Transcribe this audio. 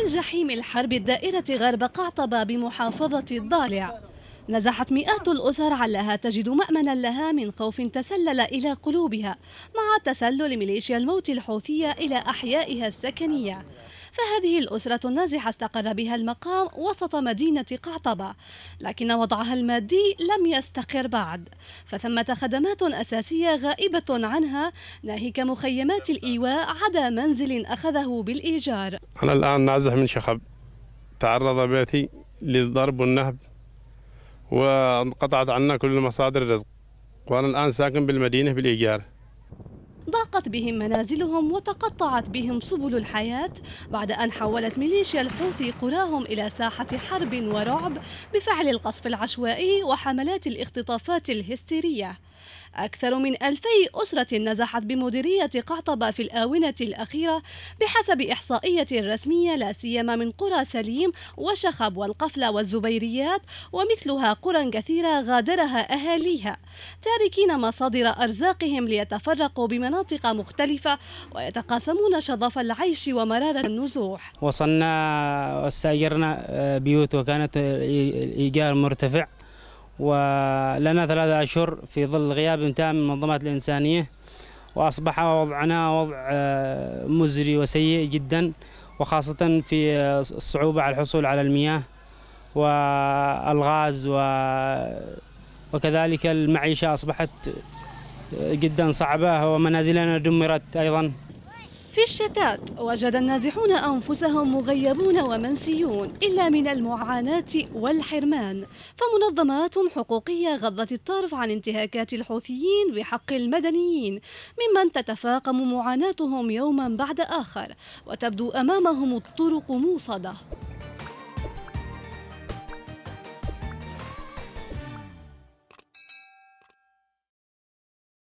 من جحيم الحرب الدائرة غرب قعطبة بمحافظة الضالع نزحت مئات الأسر علها تجد مأمنا لها من خوف تسلل إلى قلوبها مع تسلل ميليشيا الموت الحوثية إلى أحيائها السكنية فهذه الأسرة النازحة استقر بها المقام وسط مدينة قعطبة لكن وضعها المادي لم يستقر بعد فثمة خدمات أساسية غائبة عنها ناهيك مخيمات الإيواء عدا منزل أخذه بالإيجار أنا الآن نازح من شخب تعرض بيتي للضرب والنهب وانقطعت عنا كل مصادر الرزق وأنا الآن ساكن بالمدينة بالإيجار ضاقت بهم منازلهم وتقطعت بهم سبل الحياة بعد أن حولت ميليشيا الحوثي قراهم إلى ساحة حرب ورعب بفعل القصف العشوائي وحملات الاختطافات الهستيرية أكثر من ألفي أسرة نزحت بمديرية قعطبة في الآونة الأخيرة بحسب إحصائية رسمية لا سيما من قرى سليم وشخب والقفلة والزبيريات ومثلها قرى كثيرة غادرها أهاليها تاركين مصادر أرزاقهم ليتفرقوا بمناطق مختلفة ويتقاسمون شظف العيش ومرارة النزوح وصلنا واستأجرنا آه، بيوت وكانت الإيجار مرتفع ولنا ثلاثة أشهر في ظل غياب تام من المنظمات الإنسانية وأصبح وضعنا وضع آه، مزري وسيء جدا وخاصة في آه، الصعوبة على الحصول على المياه والغاز و وكذلك المعيشة أصبحت آه، جدا صعبة ومنازلنا دمرت أيضا في الشتات وجد النازحون أنفسهم مغيبون ومنسيون إلا من المعاناة والحرمان فمنظمات حقوقية غضت الطرف عن انتهاكات الحوثيين بحق المدنيين ممن تتفاقم معاناتهم يوما بعد آخر وتبدو أمامهم الطرق موصدة